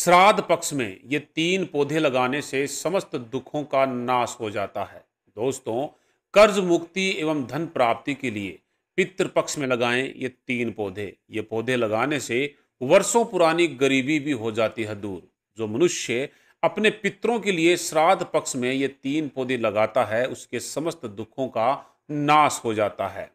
श्राद्ध पक्ष में ये तीन पौधे लगाने से समस्त दुखों का नाश हो जाता है दोस्तों कर्ज मुक्ति एवं धन प्राप्ति के लिए पितृ पक्ष में लगाएं ये तीन पौधे ये पौधे लगाने से वर्षों पुरानी गरीबी भी हो जाती है दूर जो मनुष्य अपने पितरों के लिए श्राद्ध पक्ष में ये तीन पौधे लगाता है उसके समस्त दुखों का नाश हो जाता है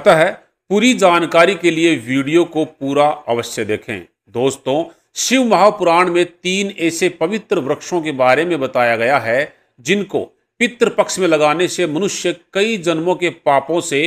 अतः पूरी जानकारी के लिए वीडियो को पूरा अवश्य देखें दोस्तों शिव महापुराण में तीन ऐसे पवित्र वृक्षों के बारे में बताया गया है जिनको पितृ पक्ष में लगाने से मनुष्य कई जन्मों के पापों से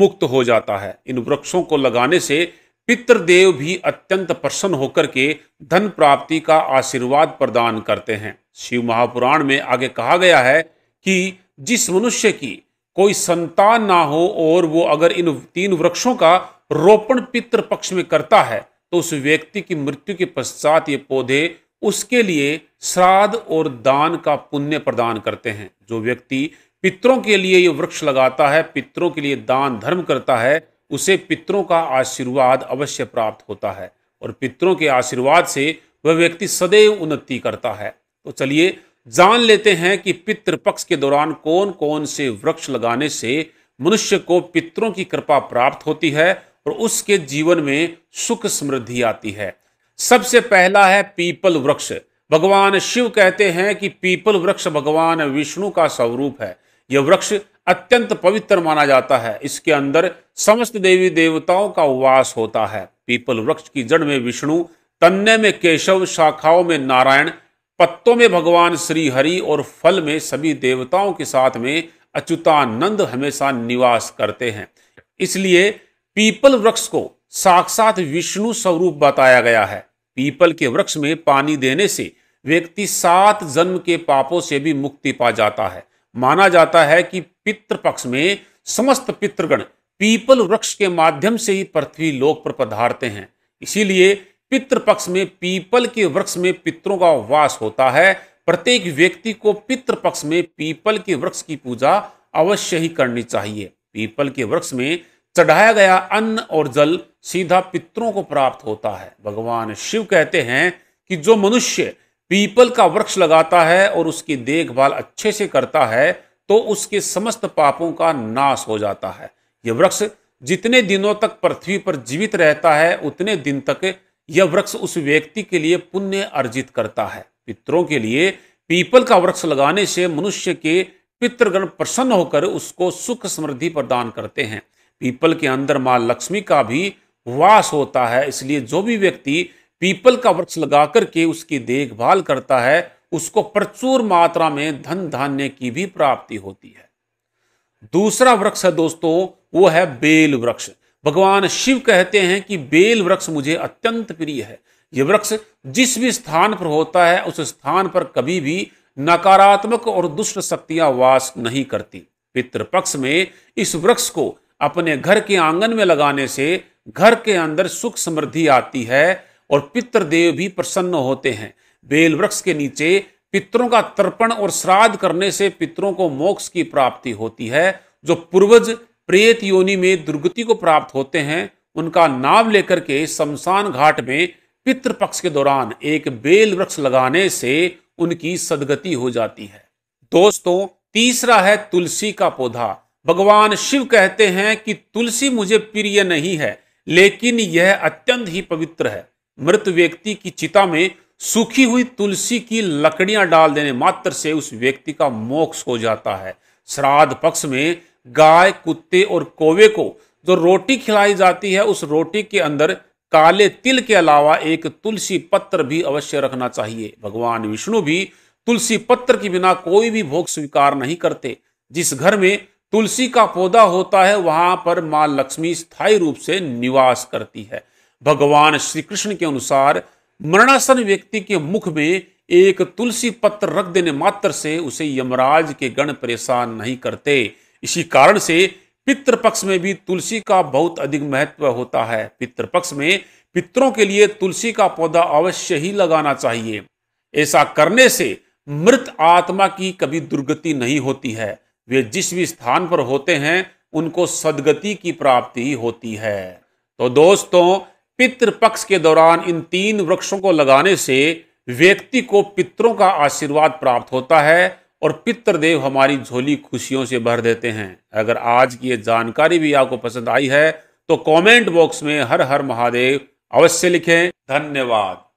मुक्त हो जाता है इन वृक्षों को लगाने से पितृदेव भी अत्यंत प्रसन्न होकर के धन प्राप्ति का आशीर्वाद प्रदान करते हैं शिव महापुराण में आगे कहा गया है कि जिस मनुष्य की कोई संतान ना हो और वो अगर इन तीन वृक्षों का रोपण पितृ पक्ष में करता है तो उस व्यक्ति की मृत्यु के पश्चात ये पौधे उसके लिए श्राद्ध और दान का पुण्य प्रदान करते हैं जो व्यक्ति पितरों के लिए ये वृक्ष लगाता है पितरों के लिए दान धर्म करता है उसे पितरों का आशीर्वाद अवश्य प्राप्त होता है और पितरों के आशीर्वाद से वह व्यक्ति सदैव उन्नति करता है तो चलिए जान लेते हैं कि पितृपक्ष के दौरान कौन कौन से वृक्ष लगाने से मनुष्य को पितरों की कृपा प्राप्त होती है और उसके जीवन में सुख समृद्धि आती है सबसे पहला है पीपल वृक्ष भगवान शिव कहते हैं कि पीपल वृक्ष भगवान विष्णु का स्वरूप है यह वृक्ष अत्यंत पवित्र माना जाता है इसके अंदर समस्त देवी देवताओं का वास होता है पीपल वृक्ष की जड़ में विष्णु तन्ने में केशव शाखाओं में नारायण पत्तों में भगवान श्री हरि और फल में सभी देवताओं के साथ में अच्युतानंद हमेशा निवास करते हैं इसलिए पीपल वृक्ष को साक्षात विष्णु स्वरूप बताया गया है पीपल के वृक्ष में पानी देने से व्यक्ति सात जन्म के पापों से भी मुक्ति पा जाता है माना जाता है कि पितृपक्ष पक्ष में समस्त पितृगण पीपल वृक्ष के माध्यम से ही पृथ्वी लोक पर पधारते हैं इसीलिए पितृपक्ष पक्ष में पीपल के वृक्ष में पितरों का वास होता है प्रत्येक व्यक्ति को पितृपक्ष पक्ष में पीपल के वृक्ष की पूजा अवश्य ही करनी चाहिए पीपल के वृक्ष में चढ़ाया गया अन्न और जल सीधा पितरों को प्राप्त होता है भगवान शिव कहते हैं कि जो मनुष्य पीपल का वृक्ष लगाता है और उसकी देखभाल अच्छे से करता है तो उसके समस्त पापों का नाश हो जाता है यह वृक्ष जितने दिनों तक पृथ्वी पर जीवित रहता है उतने दिन तक यह वृक्ष उस व्यक्ति के लिए पुण्य अर्जित करता है पितरों के लिए पीपल का वृक्ष लगाने से मनुष्य के पितृगण प्रसन्न होकर उसको सुख समृद्धि प्रदान करते हैं पीपल के अंदर माँ लक्ष्मी का भी वास होता है इसलिए जो भी व्यक्ति पीपल का वृक्ष लगा करके उसकी देखभाल करता है उसको प्रचुर मात्रा में धन धान्य की भी प्राप्ति होती है दूसरा वृक्ष है दोस्तों वो है बेल वृक्ष भगवान शिव कहते हैं कि बेल वृक्ष मुझे अत्यंत प्रिय है ये वृक्ष जिस भी स्थान पर होता है उस स्थान पर कभी भी नकारात्मक और दुष्ट शक्तियां वास नहीं करती पितृपक्ष में इस वृक्ष को अपने घर के आंगन में लगाने से घर के अंदर सुख समृद्धि आती है और पितृदेव भी प्रसन्न होते हैं बेल वृक्ष के नीचे पितरों का तर्पण और श्राद्ध करने से पितरों को मोक्ष की प्राप्ति होती है जो पूर्वज प्रेत योनि में दुर्गति को प्राप्त होते हैं उनका नाम लेकर के शमशान घाट में पितृ पक्ष के दौरान एक बेल वृक्ष लगाने से उनकी सदगति हो जाती है दोस्तों तीसरा है तुलसी का पौधा भगवान शिव कहते हैं कि तुलसी मुझे प्रिय नहीं है लेकिन यह अत्यंत ही पवित्र है मृत व्यक्ति की चिता में सूखी हुई तुलसी की लकड़ियां डाल देने मात्र से उस व्यक्ति का मोक्ष हो जाता है श्राद्ध पक्ष में गाय कुत्ते और कोवे को जो रोटी खिलाई जाती है उस रोटी के अंदर काले तिल के अलावा एक तुलसी पत्र भी अवश्य रखना चाहिए भगवान विष्णु भी तुलसी पत्र के बिना कोई भी भोग स्वीकार नहीं करते जिस घर में तुलसी का पौधा होता है वहां पर मां लक्ष्मी स्थायी रूप से निवास करती है भगवान श्री कृष्ण के अनुसार मरणासन व्यक्ति के मुख में एक तुलसी पत्र रख देने मात्र से उसे यमराज के गण परेशान नहीं करते इसी कारण से पितृपक्ष में भी तुलसी का बहुत अधिक महत्व होता है पितृपक्ष में पितरों के लिए तुलसी का पौधा अवश्य ही लगाना चाहिए ऐसा करने से मृत आत्मा की कभी दुर्गति नहीं होती है वे जिस भी स्थान पर होते हैं उनको सदगति की प्राप्ति होती है तो दोस्तों पित्र पक्ष के दौरान इन तीन वृक्षों को लगाने से व्यक्ति को पितरों का आशीर्वाद प्राप्त होता है और पितृदेव हमारी झोली खुशियों से भर देते हैं अगर आज की ये जानकारी भी आपको पसंद आई है तो कमेंट बॉक्स में हर हर महादेव अवश्य लिखें धन्यवाद